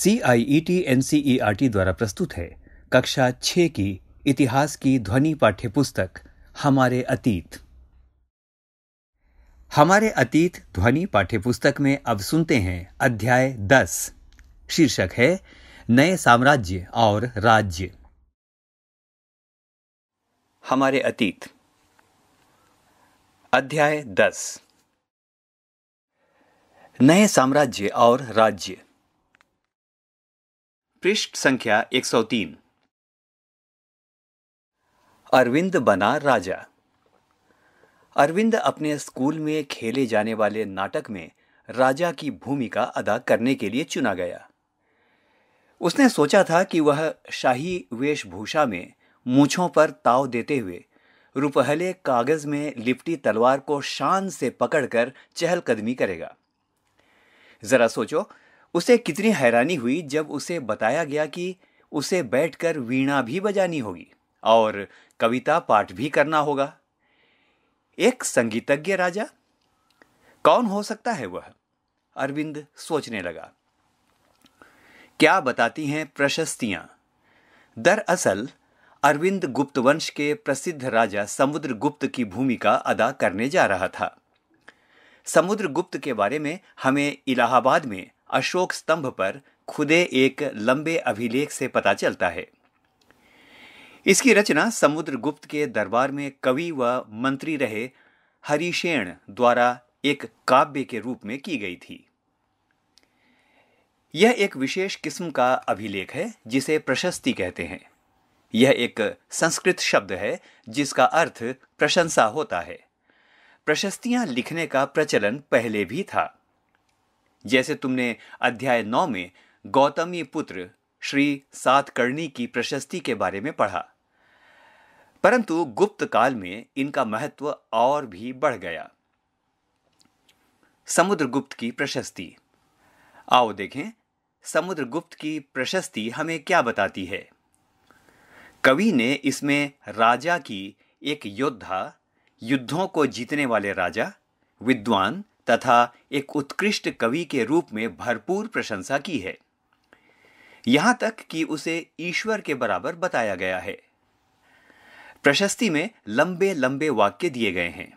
C I E T N C E R T द्वारा प्रस्तुत है कक्षा छ की इतिहास की ध्वनि पाठ्य पुस्तक हमारे अतीत हमारे अतीत ध्वनि पाठ्य पुस्तक में अब सुनते हैं अध्याय दस शीर्षक है नए साम्राज्य और राज्य हमारे अतीत अध्याय दस नए साम्राज्य और राज्य पृष्ठ संख्या 103 अरविंद बना राजा अरविंद अपने स्कूल में खेले जाने वाले नाटक में राजा की भूमिका अदा करने के लिए चुना गया उसने सोचा था कि वह शाही वेशभूषा में मूछों पर ताव देते हुए रुपहले कागज में लिपटी तलवार को शान से पकड़कर चहलकदमी करेगा जरा सोचो उसे कितनी हैरानी हुई जब उसे बताया गया कि उसे बैठकर वीणा भी बजानी होगी और कविता पाठ भी करना होगा एक संगीतज्ञ राजा कौन हो सकता है वह अरविंद सोचने लगा क्या बताती हैं प्रशस्तियां दरअसल अरविंद गुप्त वंश के प्रसिद्ध राजा समुद्रगुप्त की भूमिका अदा करने जा रहा था समुद्रगुप्त के बारे में हमें इलाहाबाद में अशोक स्तंभ पर खुदे एक लंबे अभिलेख से पता चलता है इसकी रचना समुद्रगुप्त के दरबार में कवि व मंत्री रहे हरिशेण द्वारा एक काव्य के रूप में की गई थी यह एक विशेष किस्म का अभिलेख है जिसे प्रशस्ति कहते हैं यह एक संस्कृत शब्द है जिसका अर्थ प्रशंसा होता है प्रशस्तियां लिखने का प्रचलन पहले भी था जैसे तुमने अध्याय नौ में गौतमी पुत्र श्री सातकर्णी की प्रशस्ति के बारे में पढ़ा परंतु गुप्त काल में इनका महत्व और भी बढ़ गया समुद्रगुप्त की प्रशस्ति आओ देखें समुद्रगुप्त की प्रशस्ति हमें क्या बताती है कवि ने इसमें राजा की एक योद्धा युद्धों को जीतने वाले राजा विद्वान तथा एक उत्कृष्ट कवि के रूप में भरपूर प्रशंसा की है यहां तक कि उसे ईश्वर के बराबर बताया गया है प्रशस्ति में लंबे लंबे वाक्य दिए गए हैं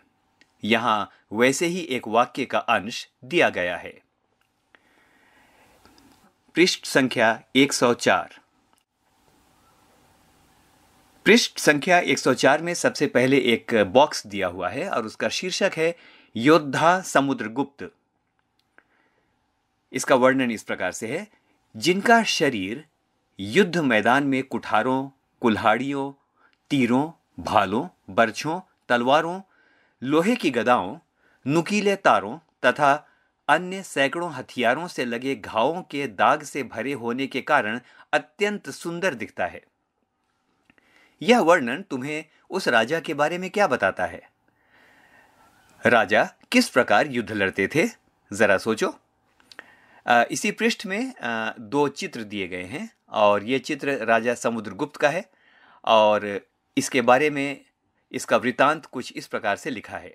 यहां वैसे ही एक वाक्य का अंश दिया गया है पृष्ठ संख्या 104 पृष्ठ संख्या 104 में सबसे पहले एक बॉक्स दिया हुआ है और उसका शीर्षक है योद्धा समुद्रगुप्त इसका वर्णन इस प्रकार से है जिनका शरीर युद्ध मैदान में कुठारों कुल्हाड़ियों तीरों भालों बर्छों तलवारों लोहे की गदाओं नुकीले तारों तथा अन्य सैकड़ों हथियारों से लगे घावों के दाग से भरे होने के कारण अत्यंत सुंदर दिखता है यह वर्णन तुम्हें उस राजा के बारे में क्या बताता है राजा किस प्रकार युद्ध लड़ते थे ज़रा सोचो इसी पृष्ठ में दो चित्र दिए गए हैं और ये चित्र राजा समुद्रगुप्त का है और इसके बारे में इसका वृतांत कुछ इस प्रकार से लिखा है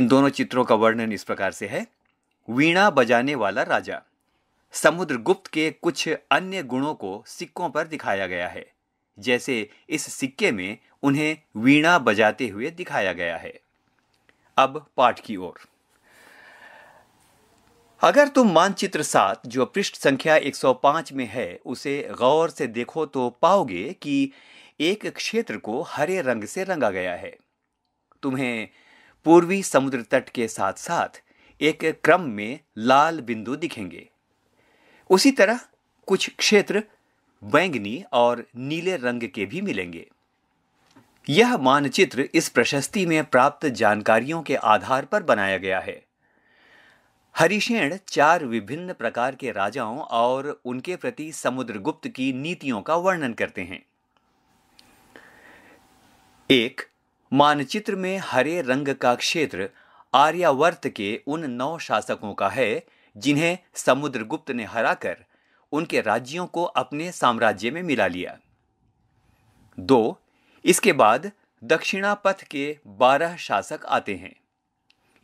इन दोनों चित्रों का वर्णन इस प्रकार से है वीणा बजाने वाला राजा समुद्रगुप्त के कुछ अन्य गुणों को सिक्कों पर दिखाया गया है जैसे इस सिक्के में उन्हें वीणा बजाते हुए दिखाया गया है अब पाठ की ओर अगर तुम मानचित्र सात जो पृष्ठ संख्या 105 में है उसे गौर से देखो तो पाओगे कि एक क्षेत्र को हरे रंग से रंगा गया है तुम्हें पूर्वी समुद्र तट के साथ साथ एक क्रम में लाल बिंदु दिखेंगे उसी तरह कुछ क्षेत्र बैंगनी और नीले रंग के भी मिलेंगे यह मानचित्र इस प्रशस्ति में प्राप्त जानकारियों के आधार पर बनाया गया है हरिशेण चार विभिन्न प्रकार के राजाओं और उनके प्रति समुद्रगुप्त की नीतियों का वर्णन करते हैं एक मानचित्र में हरे रंग का क्षेत्र आर्यावर्त के उन नौ शासकों का है जिन्हें समुद्रगुप्त ने हराकर उनके राज्यों को अपने साम्राज्य में मिला लिया दो इसके बाद दक्षिणा पथ के बारह शासक आते हैं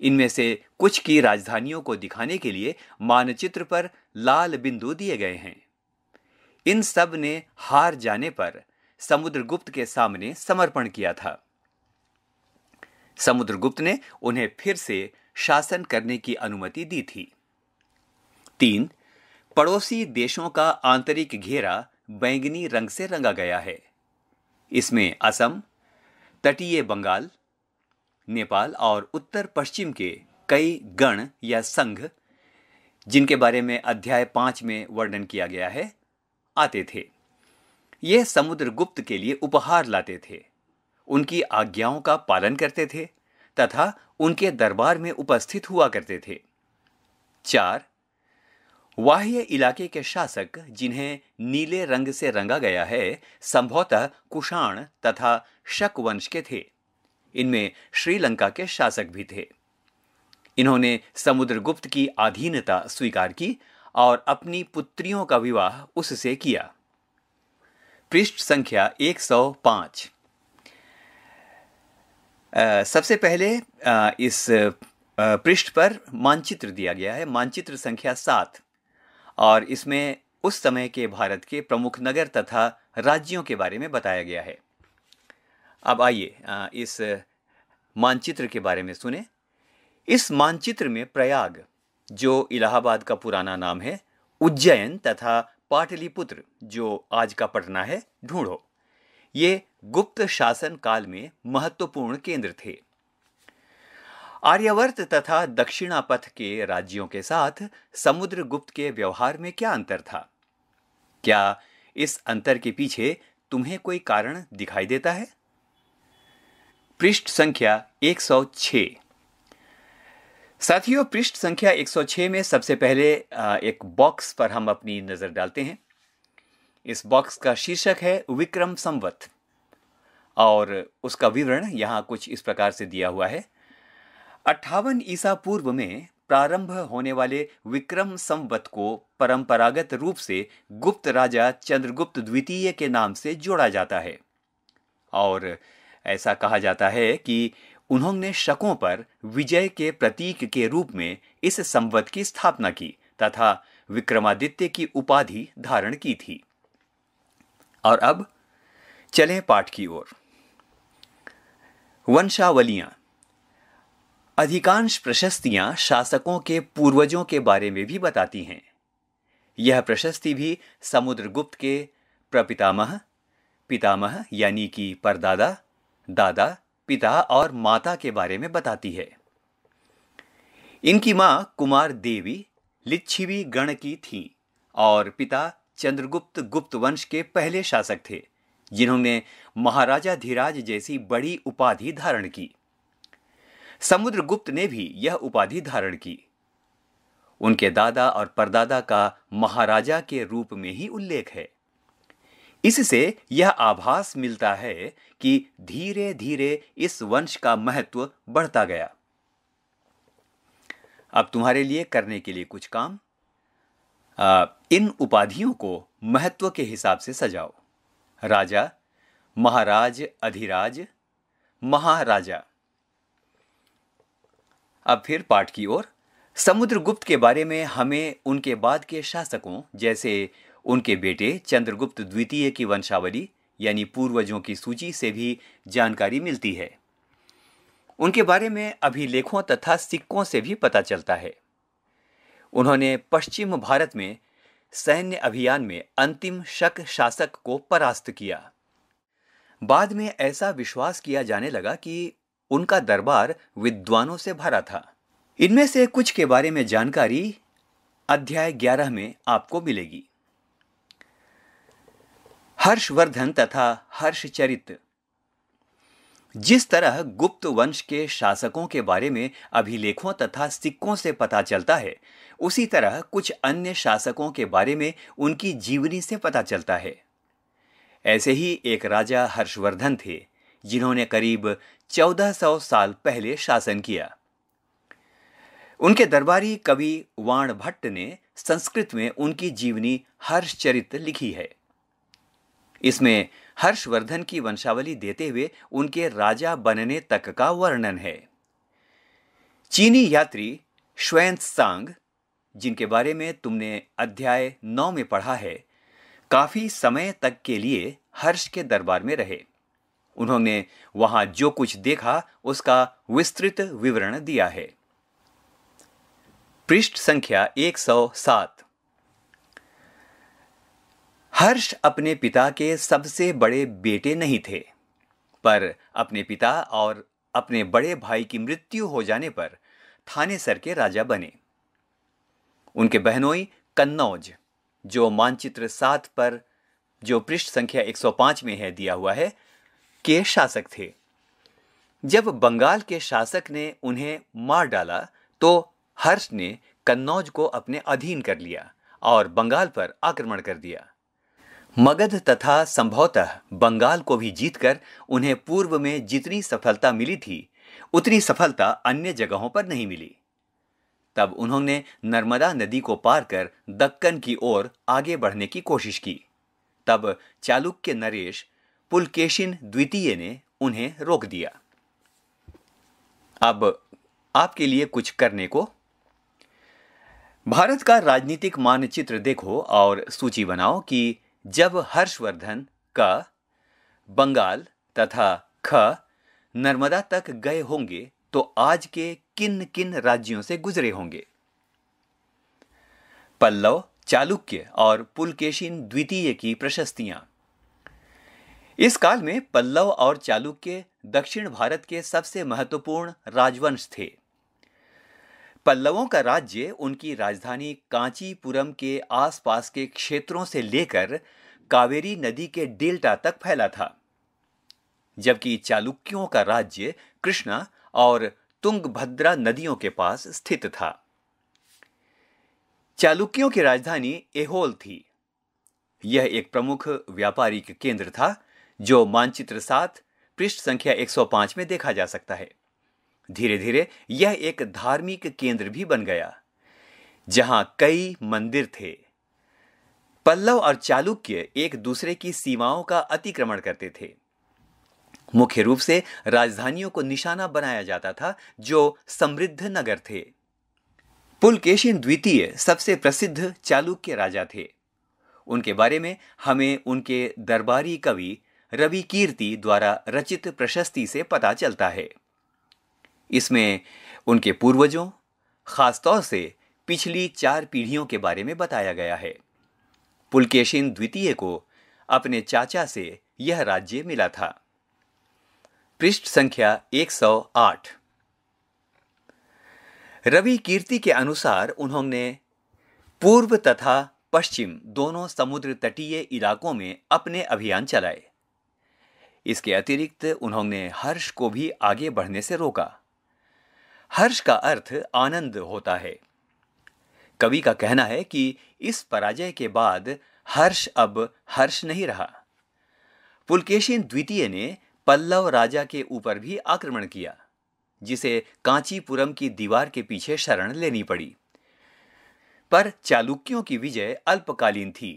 इनमें से कुछ की राजधानियों को दिखाने के लिए मानचित्र पर लाल बिंदु दिए गए हैं इन सब ने हार जाने पर समुद्रगुप्त के सामने समर्पण किया था समुद्रगुप्त ने उन्हें फिर से शासन करने की अनुमति दी थी तीन पड़ोसी देशों का आंतरिक घेरा बैंगनी रंग से रंगा गया है इसमें असम तटीय बंगाल नेपाल और उत्तर पश्चिम के कई गण या संघ जिनके बारे में अध्याय पाँच में वर्णन किया गया है आते थे ये समुद्रगुप्त के लिए उपहार लाते थे उनकी आज्ञाओं का पालन करते थे तथा उनके दरबार में उपस्थित हुआ करते थे चार वाह्य इलाके के शासक जिन्हें नीले रंग से रंगा गया है संभवतः कुषाण तथा शक वंश के थे इनमें श्रीलंका के शासक भी थे इन्होंने समुद्रगुप्त की अधीनता स्वीकार की और अपनी पुत्रियों का विवाह उससे किया पृष्ठ संख्या 105 आ, सबसे पहले आ, इस पृष्ठ पर मानचित्र दिया गया है मानचित्र संख्या सात और इसमें उस समय के भारत के प्रमुख नगर तथा राज्यों के बारे में बताया गया है अब आइए इस मानचित्र के बारे में सुने इस मानचित्र में प्रयाग जो इलाहाबाद का पुराना नाम है उज्जैन तथा पाटलिपुत्र जो आज का पटना है ढूंढो ये गुप्त शासन काल में महत्वपूर्ण केंद्र थे आर्यवर्त तथा दक्षिणापथ के राज्यों के साथ समुद्रगुप्त के व्यवहार में क्या अंतर था क्या इस अंतर के पीछे तुम्हें कोई कारण दिखाई देता है पृष्ठ संख्या 106 साथियों पृष्ठ संख्या 106 में सबसे पहले एक बॉक्स पर हम अपनी नज़र डालते हैं इस बॉक्स का शीर्षक है विक्रम संवत और उसका विवरण यहाँ कुछ इस प्रकार से दिया हुआ है अट्ठावन ईसा पूर्व में प्रारंभ होने वाले विक्रम संवत को परंपरागत रूप से गुप्त राजा चंद्रगुप्त द्वितीय के नाम से जोड़ा जाता है और ऐसा कहा जाता है कि उन्होंने शकों पर विजय के प्रतीक के रूप में इस संवत की स्थापना की तथा विक्रमादित्य की उपाधि धारण की थी और अब चलें पाठ की ओर वंशावलियां अधिकांश प्रशस्तियां शासकों के पूर्वजों के बारे में भी बताती हैं यह प्रशस्ति भी समुद्रगुप्त के प्रपितामह पितामह यानी कि परदादा दादा पिता और माता के बारे में बताती है इनकी माँ कुमार देवी लिच्छिवी गण की थी और पिता चंद्रगुप्त गुप्त वंश के पहले शासक थे जिन्होंने महाराजा धीराज जैसी बड़ी उपाधि धारण की समुद्रगुप्त ने भी यह उपाधि धारण की उनके दादा और परदादा का महाराजा के रूप में ही उल्लेख है इससे यह आभास मिलता है कि धीरे धीरे इस वंश का महत्व बढ़ता गया अब तुम्हारे लिए करने के लिए कुछ काम आ, इन उपाधियों को महत्व के हिसाब से सजाओ राजा महाराज अधिराज महाराजा अब फिर पाठ की ओर समुद्रगुप्त के बारे में हमें उनके बाद के शासकों जैसे उनके बेटे चंद्रगुप्त द्वितीय की वंशावली यानी पूर्वजों की सूची से भी जानकारी मिलती है उनके बारे में अभिलेखों तथा सिक्कों से भी पता चलता है उन्होंने पश्चिम भारत में सैन्य अभियान में अंतिम शक शासक को परास्त किया बाद में ऐसा विश्वास किया जाने लगा कि उनका दरबार विद्वानों से भरा था इनमें से कुछ के बारे में जानकारी अध्याय 11 में आपको मिलेगी हर्षवर्धन तथा हर्षचरित जिस तरह गुप्त वंश के शासकों के बारे में अभिलेखों तथा सिक्कों से पता चलता है उसी तरह कुछ अन्य शासकों के बारे में उनकी जीवनी से पता चलता है ऐसे ही एक राजा हर्षवर्धन थे जिन्होंने करीब 1400 साल पहले शासन किया उनके दरबारी कवि वाण भट्ट ने संस्कृत में उनकी जीवनी हर्षचरित लिखी है इसमें हर्षवर्धन की वंशावली देते हुए उनके राजा बनने तक का वर्णन है चीनी यात्री श्वेन सांग जिनके बारे में तुमने अध्याय नौ में पढ़ा है काफी समय तक के लिए हर्ष के दरबार में रहे उन्होंने वहां जो कुछ देखा उसका विस्तृत विवरण दिया है पृष्ठ संख्या 107 हर्ष अपने पिता के सबसे बड़े बेटे नहीं थे पर अपने पिता और अपने बड़े भाई की मृत्यु हो जाने पर थाने सर के राजा बने उनके बहनोई कन्नौज जो मानचित्र सात पर जो पृष्ठ संख्या 105 में है दिया हुआ है के शासक थे जब बंगाल के शासक ने उन्हें मार डाला तो हर्ष ने कन्नौज को अपने अधीन कर लिया और बंगाल पर आक्रमण कर दिया मगध तथा संभवतः बंगाल को भी जीतकर उन्हें पूर्व में जितनी सफलता मिली थी उतनी सफलता अन्य जगहों पर नहीं मिली तब उन्होंने नर्मदा नदी को पार कर दक्कन की ओर आगे बढ़ने की कोशिश की तब चालुक्य नरेश पुलकेशिन द्वितीय ने उन्हें रोक दिया अब आपके लिए कुछ करने को भारत का राजनीतिक मानचित्र देखो और सूची बनाओ कि जब हर्षवर्धन क बंगाल तथा ख नर्मदा तक गए होंगे तो आज के किन किन राज्यों से गुजरे होंगे पल्लव चालुक्य और पुलकेशिन द्वितीय की प्रशस्तियां इस काल में पल्लव और चालुक्य दक्षिण भारत के सबसे महत्वपूर्ण राजवंश थे पल्लवों का राज्य उनकी राजधानी कांचीपुरम के आसपास के क्षेत्रों से लेकर कावेरी नदी के डेल्टा तक फैला था जबकि चालुक्यों का राज्य कृष्णा और तुंगभद्रा नदियों के पास स्थित था चालुक्यों की राजधानी एहोल थी यह एक प्रमुख व्यापारिक केंद्र था जो मानचित्र सात पृष्ठ संख्या 105 में देखा जा सकता है धीरे धीरे यह एक धार्मिक केंद्र भी बन गया जहां कई मंदिर थे पल्लव और चालुक्य एक दूसरे की सीमाओं का अतिक्रमण करते थे मुख्य रूप से राजधानियों को निशाना बनाया जाता था जो समृद्ध नगर थे पुलकेशिन द्वितीय सबसे प्रसिद्ध चालुक्य राजा थे उनके बारे में हमें उनके दरबारी कवि रवि कीर्ति द्वारा रचित प्रशस्ति से पता चलता है इसमें उनके पूर्वजों खासतौर से पिछली चार पीढ़ियों के बारे में बताया गया है पुलकेशिन द्वितीय को अपने चाचा से यह राज्य मिला था पृष्ठ संख्या 108 रवि कीर्ति के अनुसार उन्होंने पूर्व तथा पश्चिम दोनों समुद्र तटीय इलाकों में अपने अभियान चलाए इसके अतिरिक्त उन्होंने हर्ष को भी आगे बढ़ने से रोका हर्ष का अर्थ आनंद होता है कवि का कहना है कि इस पराजय के बाद हर्ष अब हर्ष नहीं रहा पुलकेशिन द्वितीय ने पल्लव राजा के ऊपर भी आक्रमण किया जिसे कांचीपुरम की दीवार के पीछे शरण लेनी पड़ी पर चालुक्यों की विजय अल्पकालीन थी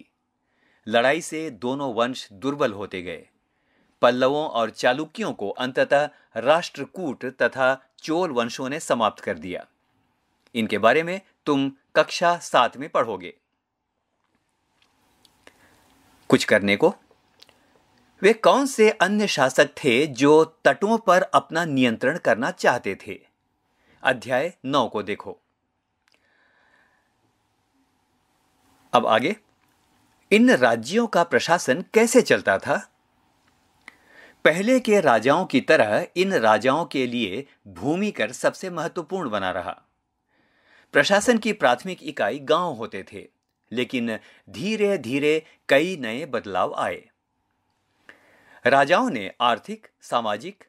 लड़ाई से दोनों वंश दुर्बल होते गए पल्लवों और चालुक्यों को अंततः राष्ट्रकूट तथा चोल वंशों ने समाप्त कर दिया इनके बारे में तुम कक्षा सात में पढ़ोगे कुछ करने को वे कौन से अन्य शासक थे जो तटों पर अपना नियंत्रण करना चाहते थे अध्याय नौ को देखो अब आगे इन राज्यों का प्रशासन कैसे चलता था पहले के राजाओं की तरह इन राजाओं के लिए भूमि कर सबसे महत्वपूर्ण बना रहा प्रशासन की प्राथमिक इकाई गांव होते थे लेकिन धीरे धीरे कई नए बदलाव आए राजाओं ने आर्थिक सामाजिक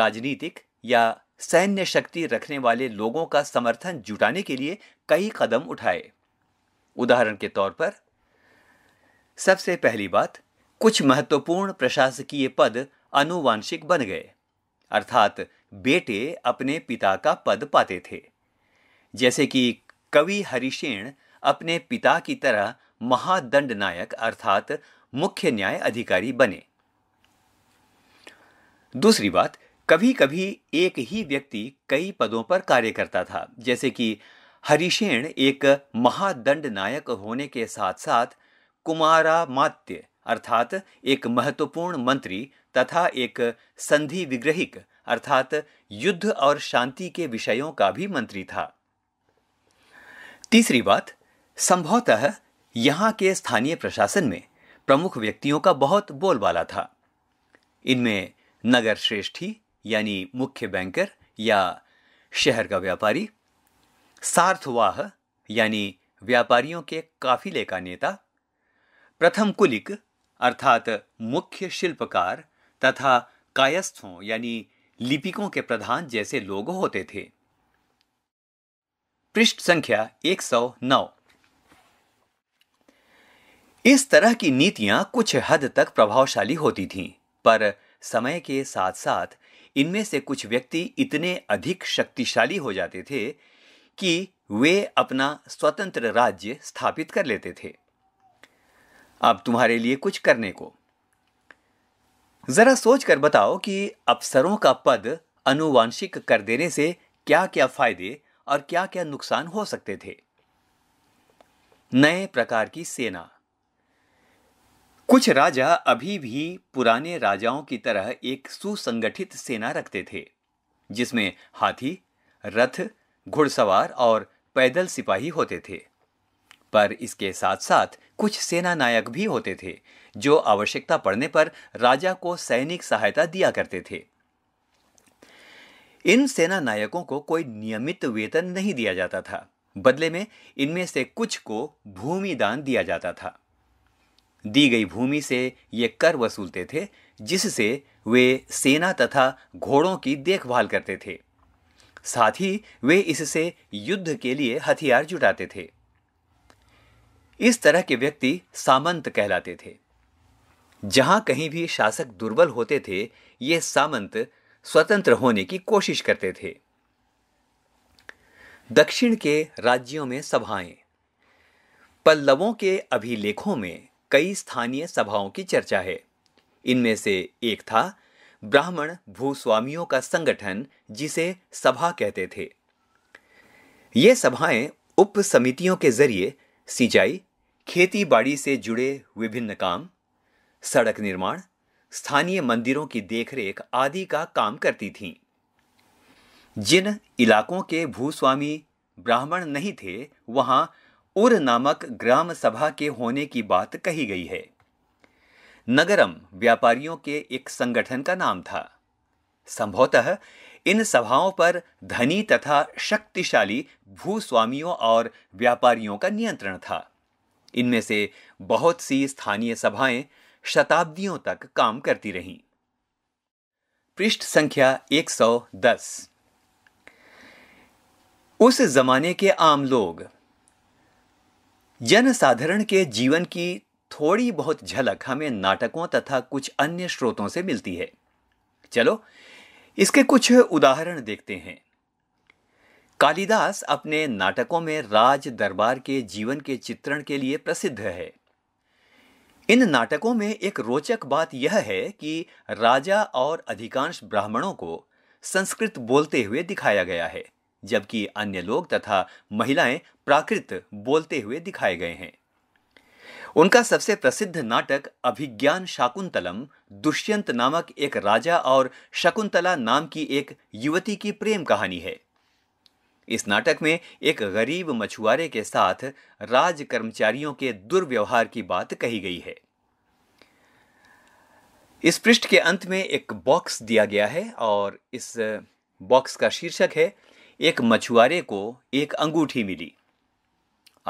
राजनीतिक या सैन्य शक्ति रखने वाले लोगों का समर्थन जुटाने के लिए कई कदम उठाए उदाहरण के तौर पर सबसे पहली बात कुछ महत्वपूर्ण प्रशासकीय पद अनुवांशिक बन गए अर्थात बेटे अपने पिता का पद पाते थे जैसे कि कवि हरिशेण अपने पिता की तरह महादंड नायक अर्थात मुख्य न्याय अधिकारी बने दूसरी बात कभी कभी एक ही व्यक्ति कई पदों पर कार्य करता था जैसे कि हरिशेण एक महादंड नायक होने के साथ साथ कुमारामात्य अर्थात एक महत्वपूर्ण मंत्री तथा एक संधि विग्रहिक अर्थात युद्ध और शांति के विषयों का भी मंत्री था तीसरी बात संभवतः यहाँ के स्थानीय प्रशासन में प्रमुख व्यक्तियों का बहुत बोलबाला था इनमें नगर श्रेष्ठी यानी मुख्य बैंकर या शहर का व्यापारी सार्थवाह यानी व्यापारियों के काफिले का नेता प्रथम कुलिक अर्थात मुख्य शिल्पकार तथा कायस्थों यानी लिपिकों के प्रधान जैसे लोग होते थे पृष्ठ संख्या 109 इस तरह की नीतियां कुछ हद तक प्रभावशाली होती थीं पर समय के साथ साथ इनमें से कुछ व्यक्ति इतने अधिक शक्तिशाली हो जाते थे कि वे अपना स्वतंत्र राज्य स्थापित कर लेते थे अब तुम्हारे लिए कुछ करने को जरा सोच कर बताओ कि अफसरों का पद अनुवांशिक कर देने से क्या क्या फायदे और क्या क्या नुकसान हो सकते थे नए प्रकार की सेना कुछ राजा अभी भी पुराने राजाओं की तरह एक सुसंगठित सेना रखते थे जिसमें हाथी रथ घुड़सवार और पैदल सिपाही होते थे पर इसके साथ साथ कुछ सेना नायक भी होते थे जो आवश्यकता पड़ने पर राजा को सैनिक सहायता दिया करते थे इन सेना नायकों को कोई नियमित वेतन नहीं दिया जाता था बदले में इनमें से कुछ को भूमि दान दिया जाता था दी गई भूमि से ये कर वसूलते थे जिससे वे सेना तथा घोड़ों की देखभाल करते थे साथ ही वे इससे युद्ध के लिए हथियार जुटाते थे इस तरह के व्यक्ति सामंत कहलाते थे जहां कहीं भी शासक दुर्बल होते थे ये सामंत स्वतंत्र होने की कोशिश करते थे दक्षिण के राज्यों में सभाएं पल्लवों के अभिलेखों में कई स्थानीय सभाओं की चर्चा है इनमें से एक था ब्राह्मण भूस्वामियों का संगठन जिसे सभा कहते थे ये सभाएं उप समितियों के जरिए सिंचाई खेती बाड़ी से जुड़े विभिन्न काम सड़क निर्माण स्थानीय मंदिरों की देखरेख आदि का काम करती थीं जिन इलाकों के भूस्वामी ब्राह्मण नहीं थे वहां उर नामक ग्राम सभा के होने की बात कही गई है नगरम व्यापारियों के एक संगठन का नाम था संभवतः इन सभाओं पर धनी तथा शक्तिशाली भूस्वामियों और व्यापारियों का नियंत्रण था इनमें से बहुत सी स्थानीय सभाएं शताब्दियों तक काम करती रहीं पृष्ठ संख्या 110 उस जमाने के आम लोग जनसाधारण के जीवन की थोड़ी बहुत झलक हमें नाटकों तथा कुछ अन्य स्रोतों से मिलती है चलो इसके कुछ उदाहरण देखते हैं कालिदास अपने नाटकों में राज दरबार के जीवन के चित्रण के लिए प्रसिद्ध है इन नाटकों में एक रोचक बात यह है कि राजा और अधिकांश ब्राह्मणों को संस्कृत बोलते हुए दिखाया गया है जबकि अन्य लोग तथा महिलाएं प्राकृत बोलते हुए दिखाए गए हैं उनका सबसे प्रसिद्ध नाटक अभिज्ञान शाकुंतलम दुष्यंत नामक एक राजा और शकुंतला नाम की एक युवती की प्रेम कहानी है इस नाटक में एक गरीब मछुआरे के साथ राज कर्मचारियों के दुर्व्यवहार की बात कही गई है इस पृष्ठ के अंत में एक बॉक्स दिया गया है और इस बॉक्स का शीर्षक है एक मछुआरे को एक अंगूठी मिली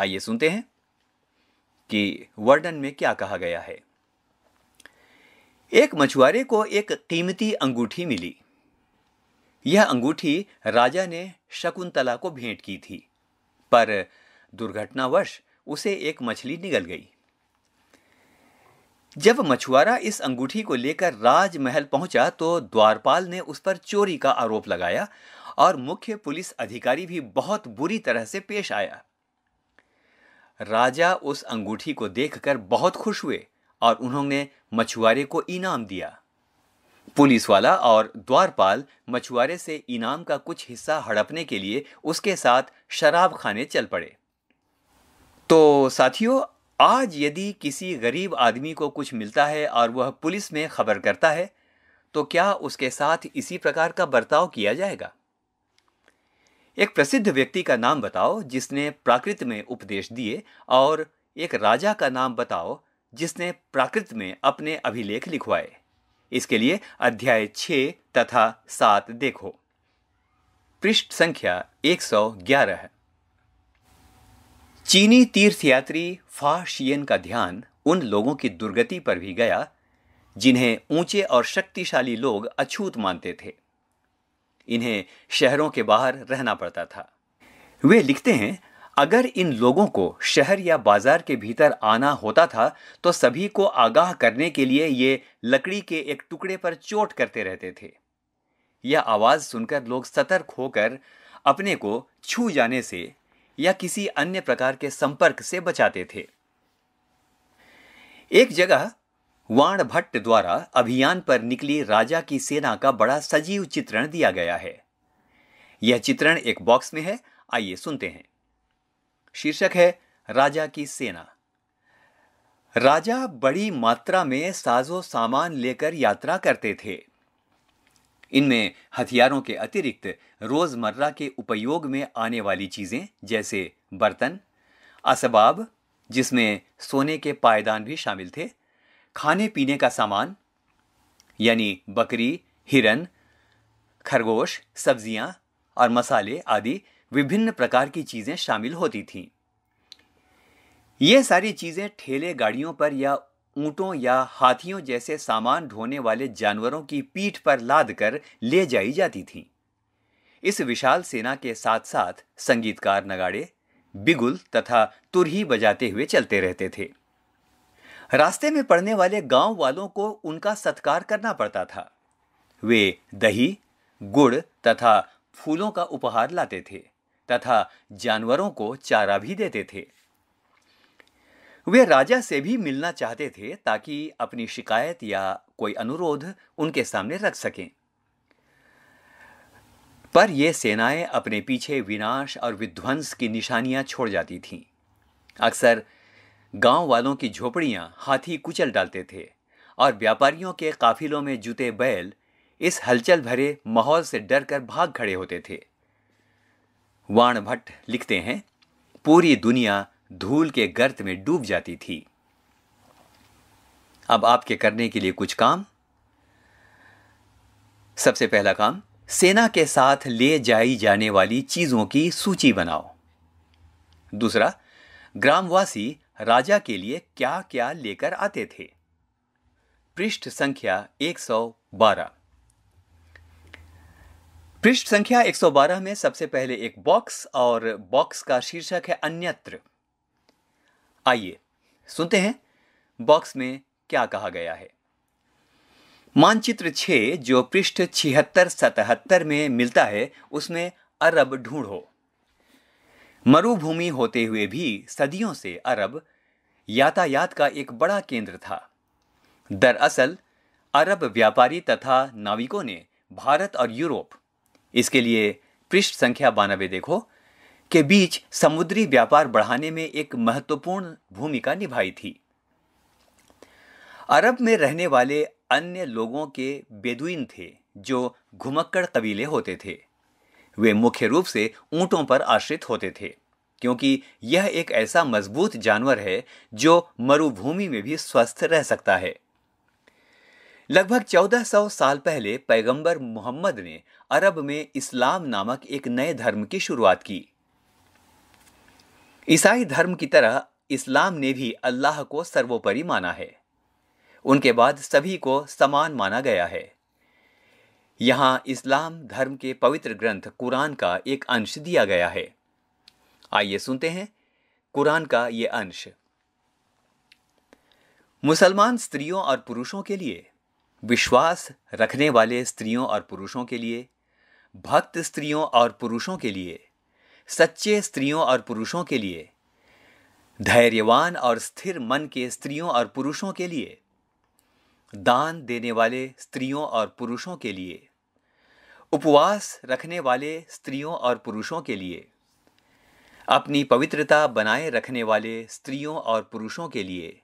आइए सुनते हैं कि वर्णन में क्या कहा गया है एक मछुआरे को एक कीमती अंगूठी मिली यह अंगूठी राजा ने शकुंतला को भेंट की थी पर दुर्घटनावश उसे एक मछली निगल गई जब मछुआरा इस अंगूठी को लेकर राजमहल पहुंचा तो द्वारपाल ने उस पर चोरी का आरोप लगाया और मुख्य पुलिस अधिकारी भी बहुत बुरी तरह से पेश आया राजा उस अंगूठी को देखकर बहुत खुश हुए और उन्होंने मछुआरे को इनाम दिया पुलिस वाला और द्वारपाल मछुआरे से इनाम का कुछ हिस्सा हड़पने के लिए उसके साथ शराब खाने चल पड़े तो साथियों आज यदि किसी गरीब आदमी को कुछ मिलता है और वह पुलिस में खबर करता है तो क्या उसके साथ इसी प्रकार का बर्ताव किया जाएगा एक प्रसिद्ध व्यक्ति का नाम बताओ जिसने प्राकृत में उपदेश दिए और एक राजा का नाम बताओ जिसने प्राकृत में अपने अभिलेख लिखवाए इसके लिए अध्याय छः तथा सात देखो पृष्ठ संख्या 111 है चीनी तीर्थयात्री फाशियन का ध्यान उन लोगों की दुर्गति पर भी गया जिन्हें ऊंचे और शक्तिशाली लोग अछूत मानते थे इन्हें शहरों के बाहर रहना पड़ता था वे लिखते हैं अगर इन लोगों को शहर या बाजार के भीतर आना होता था तो सभी को आगाह करने के लिए ये लकड़ी के एक टुकड़े पर चोट करते रहते थे यह आवाज़ सुनकर लोग सतर्क होकर अपने को छू जाने से या किसी अन्य प्रकार के संपर्क से बचाते थे एक जगह वाण भट्ट द्वारा अभियान पर निकली राजा की सेना का बड़ा सजीव चित्रण दिया गया है यह चित्रण एक बॉक्स में है आइए सुनते हैं शीर्षक है राजा की सेना राजा बड़ी मात्रा में साजो सामान लेकर यात्रा करते थे इनमें हथियारों के अतिरिक्त रोज़मर्रा के उपयोग में आने वाली चीज़ें जैसे बर्तन असबाब जिसमें सोने के पायदान भी शामिल थे खाने पीने का सामान यानी बकरी हिरन खरगोश सब्जियां और मसाले आदि विभिन्न प्रकार की चीज़ें शामिल होती थीं ये सारी चीज़ें ठेले गाड़ियों पर या ऊंटों या हाथियों जैसे सामान ढोने वाले जानवरों की पीठ पर लाद कर ले जाई जाती थीं इस विशाल सेना के साथ साथ संगीतकार नगाड़े बिगुल तथा तुरही बजाते हुए चलते रहते थे रास्ते में पड़ने वाले गांव वालों को उनका सत्कार करना पड़ता था वे दही गुड़ तथा फूलों का उपहार लाते थे तथा जानवरों को चारा भी देते थे वे राजा से भी मिलना चाहते थे ताकि अपनी शिकायत या कोई अनुरोध उनके सामने रख सकें पर ये सेनाएं अपने पीछे विनाश और विध्वंस की निशानियां छोड़ जाती थीं अक्सर गांव वालों की झोपड़ियां हाथी कुचल डालते थे और व्यापारियों के काफिलों में जुते बैल इस हलचल भरे माहौल से डरकर भाग खड़े होते थे वाण भट्ट लिखते हैं पूरी दुनिया धूल के गर्त में डूब जाती थी अब आपके करने के लिए कुछ काम सबसे पहला काम सेना के साथ ले जाई जाने वाली चीज़ों की सूची बनाओ दूसरा ग्रामवासी राजा के लिए क्या क्या लेकर आते थे पृष्ठ संख्या 112 पृष्ठ संख्या 112 में सबसे पहले एक बॉक्स और बॉक्स का शीर्षक है अन्यत्र आइए सुनते हैं बॉक्स में क्या कहा गया है मानचित्र छे जो पृष्ठ छिहत्तर सतहत्तर में मिलता है उसमें अरब ढूंढो मरुभूमि होते हुए भी सदियों से अरब यातायात का एक बड़ा केंद्र था दरअसल अरब व्यापारी तथा नाविकों ने भारत और यूरोप इसके लिए पृष्ठ संख्या बानवे देखो के बीच समुद्री व्यापार बढ़ाने में एक महत्वपूर्ण भूमिका निभाई थी अरब में रहने वाले अन्य लोगों के बेदुइन थे जो घुमक्कड़ कबीले होते थे वे मुख्य रूप से ऊंटों पर आश्रित होते थे क्योंकि यह एक ऐसा मजबूत जानवर है जो मरुभूमि में भी स्वस्थ रह सकता है लगभग 1400 साल पहले पैगंबर मोहम्मद ने अरब में इस्लाम नामक एक नए धर्म की शुरुआत की ईसाई धर्म की तरह इस्लाम ने भी अल्लाह को सर्वोपरि माना है उनके बाद सभी को समान माना गया है यहां इस्लाम धर्म के पवित्र ग्रंथ कुरान का एक अंश दिया गया है आइए सुनते हैं कुरान का ये अंश मुसलमान स्त्रियों और पुरुषों के लिए विश्वास रखने वाले स्त्रियों और पुरुषों के लिए भक्त स्त्रियों और पुरुषों के लिए सच्चे स्त्रियों और पुरुषों के लिए धैर्यवान और स्थिर मन के स्त्रियों और पुरुषों के लिए दान देने वाले स्त्रियों और पुरुषों के लिए उपवास रखने वाले स्त्रियों और पुरुषों के लिए अपनी पवित्रता बनाए रखने वाले स्त्रियों और पुरुषों के लिए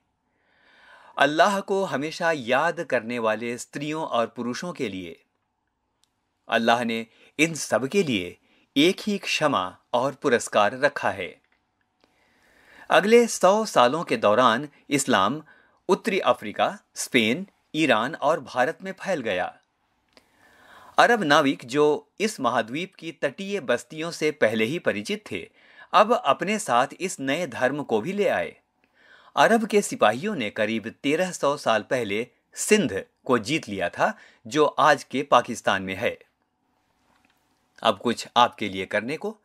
अल्लाह को हमेशा याद करने वाले स्त्रियों और पुरुषों के लिए अल्लाह ने इन सब के लिए एक ही क्षमा और पुरस्कार रखा है अगले सौ सालों के दौरान इस्लाम उत्तरी अफ्रीका स्पेन ईरान और भारत में फैल गया अरब नाविक जो इस महाद्वीप की तटीय बस्तियों से पहले ही परिचित थे अब अपने साथ इस नए धर्म को भी ले आए अरब के सिपाहियों ने करीब 1300 साल पहले सिंध को जीत लिया था जो आज के पाकिस्तान में है अब कुछ आपके लिए करने को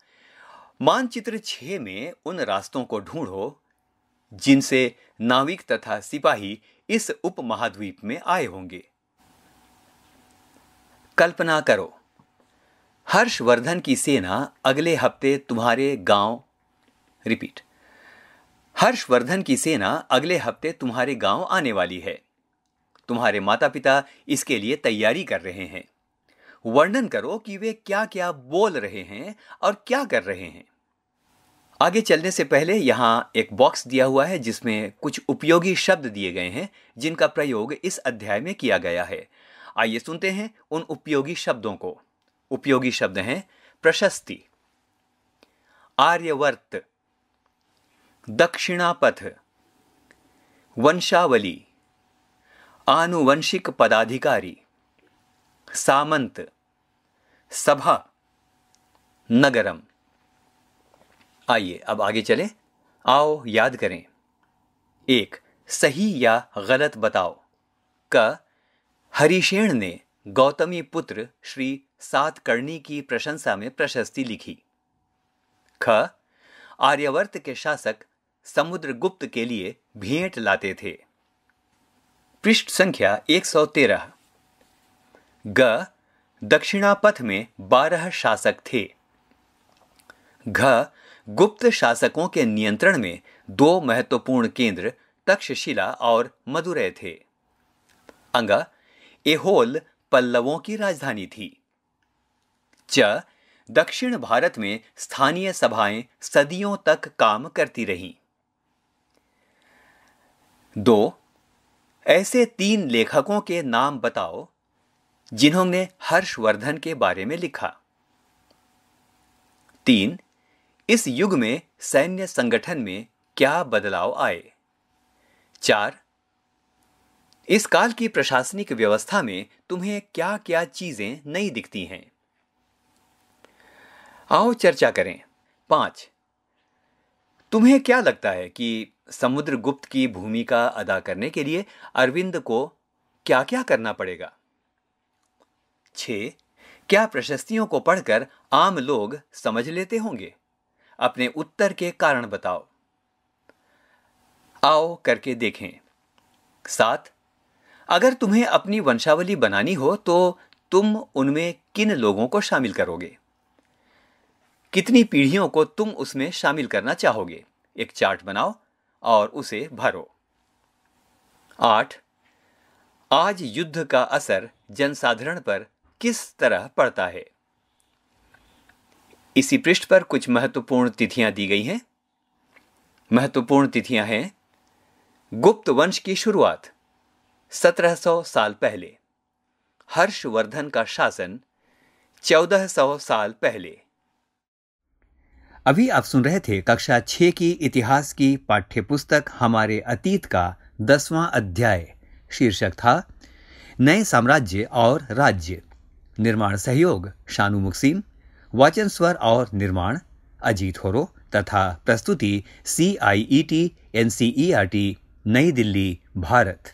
मानचित्र छ में उन रास्तों को ढूंढो जिनसे नाविक तथा सिपाही इस उपमहाद्वीप में आए होंगे कल्पना करो हर्षवर्धन की सेना अगले हफ्ते तुम्हारे गांव रिपीट हर्षवर्धन की सेना अगले हफ्ते तुम्हारे गांव आने वाली है तुम्हारे माता पिता इसके लिए तैयारी कर रहे हैं वर्णन करो कि वे क्या क्या बोल रहे हैं और क्या कर रहे हैं आगे चलने से पहले यहाँ एक बॉक्स दिया हुआ है जिसमें कुछ उपयोगी शब्द दिए गए हैं जिनका प्रयोग इस अध्याय में किया गया है आइए सुनते हैं उन उपयोगी शब्दों को उपयोगी शब्द हैं प्रशस्ति आर्यवर्त दक्षिणापथ वंशावली आनुवंशिक पदाधिकारी सामंत सभा नगरम आइए अब आगे चले आओ याद करें एक सही या गलत बताओ क हरिशेण ने गौतमी पुत्र श्री सातकर्णी की प्रशंसा में प्रशस्ति लिखी ख आर्यवर्त के शासक समुद्रगुप्त के लिए भेंट लाते थे पृष्ठ संख्या 113 ग दक्षिणापथ में बारह शासक थे घ गुप्त शासकों के नियंत्रण में दो महत्वपूर्ण केंद्र तक्षशिला और मदुरै थे अंग एहोल पल्लवों की राजधानी थी च दक्षिण भारत में स्थानीय सभाएं सदियों तक काम करती रहीं दो ऐसे तीन लेखकों के नाम बताओ जिन्होंने हर्षवर्धन के बारे में लिखा तीन इस युग में सैन्य संगठन में क्या बदलाव आए चार इस काल की प्रशासनिक व्यवस्था में तुम्हें क्या क्या चीजें नई दिखती हैं आओ चर्चा करें पांच तुम्हें क्या लगता है कि समुद्रगुप्त की भूमिका अदा करने के लिए अरविंद को क्या क्या करना पड़ेगा छ क्या प्रशस्तियों को पढ़कर आम लोग समझ लेते होंगे अपने उत्तर के कारण बताओ आओ करके देखें सात अगर तुम्हें अपनी वंशावली बनानी हो तो तुम उनमें किन लोगों को शामिल करोगे कितनी पीढ़ियों को तुम उसमें शामिल करना चाहोगे एक चार्ट बनाओ और उसे भरो आठ आज युद्ध का असर जनसाधारण पर किस तरह पड़ता है इसी पृष्ठ पर कुछ महत्वपूर्ण तिथियां दी गई हैं महत्वपूर्ण तिथियां हैं गुप्त वंश की शुरुआत 1700 साल पहले हर्षवर्धन का शासन 1400 साल पहले अभी आप सुन रहे थे कक्षा छः की इतिहास की पाठ्य पुस्तक हमारे अतीत का दसवां अध्याय शीर्षक था नए साम्राज्य और राज्य निर्माण सहयोग शानु मुक्सीम वाचन स्वर और निर्माण अजीत होरो तथा प्रस्तुति C I E T N C E R T New Delhi Bharat